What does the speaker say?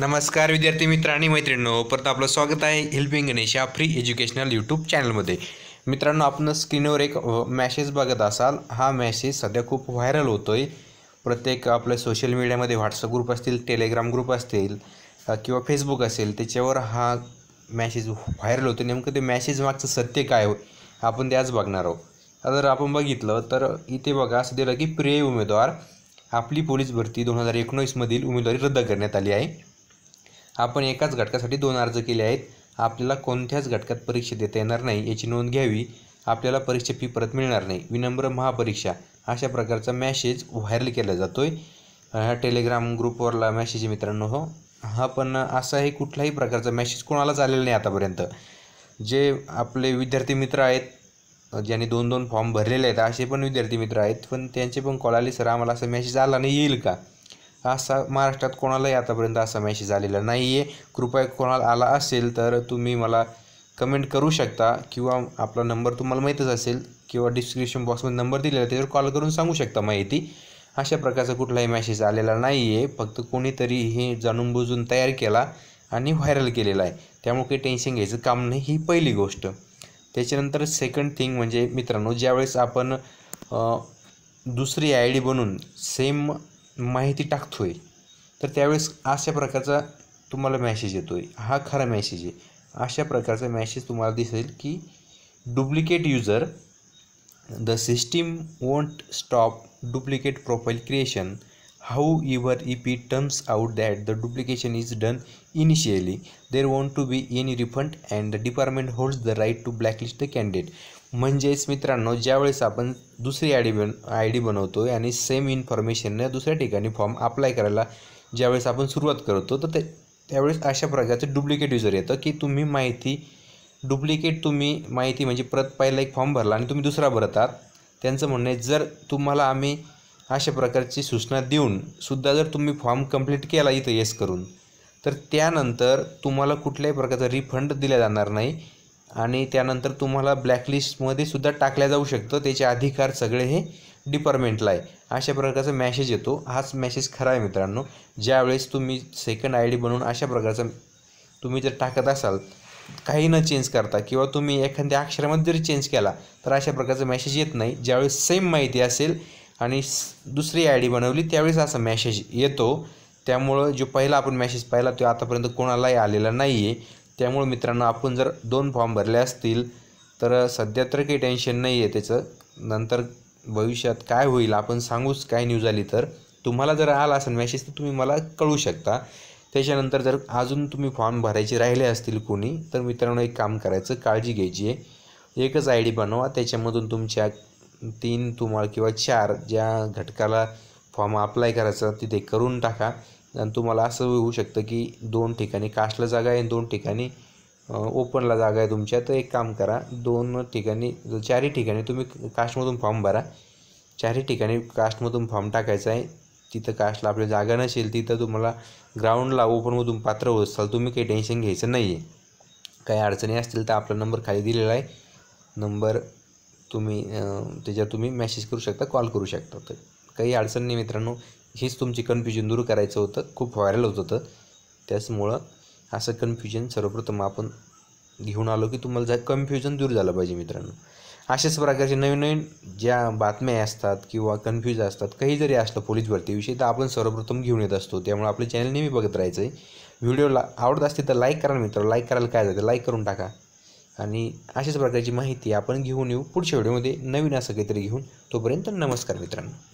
नमस्कार विद्यार्थी मित्र आणि मैत्रिणींनो परत आपलं स्वागत आहे हेल्पिंग गणेश या फ्री एज्युकेशनल यूट्यूब चॅनलमध्ये मित्रांनो आपण स्क्रीनवर एक मॅसेज बघत असाल हा मॅसेज सध्या खूप व्हायरल होतो आहे प्रत्येक आपल्या सोशल मीडियामध्ये व्हॉट्सअप ग्रुप असतील टेलिग्राम ग्रुप असतील किंवा फेसबुक असेल त्याच्यावर हा मॅसेज व्हायरल होतो नेमकं ते मॅसेज मागचं सत्य काय आपण ते आज बघणार आहोत जर आपण बघितलं तर इथे बघा असं दिलं की प्रिय उमेदवार आपली पोलीस भरती दोन हजार एकोणीसमधील उमेदवारी रद्द करण्यात आली आहे आपण एकाच घटकासाठी दोन अर्ज केले आहेत आपल्याला कोणत्याच घटकात परीक्षा देता येणार नाही याची नोंद घ्यावी आपल्याला परीक्षा फी परत मिळणार नाही विनम्र महापरीक्षा अशा प्रकारचा मॅसेज व्हायरल केला जातो आहे ह्या टेलिग्राम ग्रुपवरला मॅसेज मित्रांनो हो हा पण हे कुठलाही प्रकारचा मॅसेज कोणालाच आलेला नाही आतापर्यंत जे आपले विद्यार्थी मित्र आहेत ज्यांनी दोन दोन फॉर्म भरलेले आहेत असे पण विद्यार्थी मित्र आहेत पण त्यांचे पण कॉल आले सर आम्हाला असा मेसेज आला नाही येईल का असा महाराष्ट्रात कोणालाही आतापर्यंत असा मॅसेज आलेला नाही आहे कृपया कोणाला आला असेल तर तुम्ही मला कमेंट करू शकता किंवा आपला नंबर तुम्हाला माहीतच असेल किंवा डिस्क्रिप्शन बॉक्समध्ये नंबर दिलेला त्याच्यावर कॉल करून सांगू शकता माहिती अशा प्रकारचा कुठलाही मॅसेज आलेला नाही आहे फक्त कोणीतरी हे जाणून बुजून तयार केला आणि व्हायरल केलेला आहे त्यामुळे काही टेन्शन घ्यायचं काम नाही ही पहिली गोष्ट त्याच्यानंतर सेकंड थिंग म्हणजे मित्रांनो ज्यावेळेस आपण दुसरी आय डी बनवून सेम माहिती टाकतो आहे तर त्यावेळेस अशा प्रकारचा तुम्हाला मॅसेज येतो आहे हा खरा मॅसेज आहे अशा प्रकारचा मॅसेज तुम्हाला दिसेल की duplicate user the system won't stop duplicate profile creation E P terms turns out that the duplication is done initially, there won't to be any refund and the department holds the right to blacklist the candidate. म्हणजेच मित्रांनो ज्यावेळेस आपण दुसरी I D बन I D बनवतो आणि same इन्फॉर्मेशनने दुसऱ्या ठिकाणी फॉर्म अप्लाय करायला ज्यावेळेस आपण सुरुवात करतो तर ते त्यावेळेस अशा प्रकारचं डुप्लिकेट युजर येतं की तुम्ही माहिती डुप्लिकेट तुम्ही माहिती म्हणजे परत पहिला एक फॉर्म भरला आणि तुम्ही दुसरा भरतात त्यांचं म्हणणं आहे जर तुम्हाला आम्ही अशा प्रकारची सूचना देऊन सुद्धा जर तुम्ही फॉर्म कंप्लीट केला इथं येस करून तर त्यानंतर तुम्हाला कुठल्याही प्रकारचा रिफंड दिला जाणार नाही आणि त्यानंतर तुम्हाला ब्लॅकलिस्टमध्ये सुद्धा टाकल्या जाऊ शकतं त्याचे अधिकार सगळे हे डिपार्टमेंटला आहे अशा प्रकारचा मॅसेज येतो हाच मॅसेज खरा आहे मित्रांनो ज्यावेळेस तुम्ही सेकंड आय डी बनवून अशा प्रकारचा तुम्ही जर टाकत असाल काही न चेंज करता किंवा तुम्ही एखाद्या अक्षरामध्ये जरी चेंज केला तर अशा प्रकारचा मेसेज येत नाही ज्यावेळेस सेम माहिती असेल आणि दुसरी आय डी बनवली त्यावेळेस असा मॅसेज येतो त्यामुळं जो पहिला आपण मॅसेज पाहिला तो आतापर्यंत कोणालाही आलेला नाही आहे त्यामुळं मित्रांनो आपण जर दोन फॉर्म भरले असतील तर सध्या तर काही टेन्शन नाही आहे त्याचं नंतर भविष्यात काय होईल आपण सांगूच काय न्यूज आली तर तुम्हाला जर आला असेल मॅसेज तर तुम्ही मला कळू शकता त्याच्यानंतर जर अजून तुम्ही फॉर्म भरायचे राहिले असतील कोणी तर मित्रांनो एक काम करायचं काळजी घ्यायची आहे एकच आय डी बनवा त्याच्यामधून तुमच्या तीन तुम्हाला किंवा चार ज्या घटकाला फॉर्म अप्लाय करायचा तिथे करून टाका आणि तुम्हाला असं होऊ शकतं की दोन ठिकाणी कास्टला जागा आहे दोन ठिकाणी ओपनला जागा आहे तुमच्या तर एक काम करा दोन ठिकाणी चारही ठिकाणी तुम्ही कास्टमधून फॉर्म भरा चारही ठिकाणी कास्टमधून फॉर्म टाकायचा आहे तिथं कास्टला आपल्या जागा नसेल तिथं तुम्हाला ग्राउंडला ओपनमधून पात्र होत असाल तुम्ही काही टेन्शन घ्यायचं नाही आहे काही अडचणी असतील तर आपला नंबर खाली दिलेला आहे नंबर तुम्ही त्याच्यावर तुम्ही मेसेज करू शकता कॉल करू शकता तर काही अडचण नाही मित्रांनो हेच तुमची कन्फ्युजन दूर करायचं होतं खूप व्हायरल होत होतं त्याचमुळं असं कन्फ्युजन सर्वप्रथम आपण घेऊन आलो की तुम्हाला जा कन्फ्युजन दूर झालं पाहिजे मित्रांनो अशाच प्रकारचे नवीन नवीन ज्या बातम्या असतात किंवा कन्फ्यूज असतात काही जरी असलं पोलीस भरतीविषयी तर आपण सर्वप्रथम घेऊन येत असतो त्यामुळे आपले चॅनल नेहमी बघत राहायचं आहे व्हिडिओला आवडत असते तर लाईक करा मित्र लाईक करायला काय जाते लाईक करून टाका आणि अशाच प्रकारची माहिती आपण घेऊन येऊ पुढच्या व्हिडिओमध्ये नवीन असं काहीतरी घेऊन तोपर्यंत नमस्कार मित्रांनो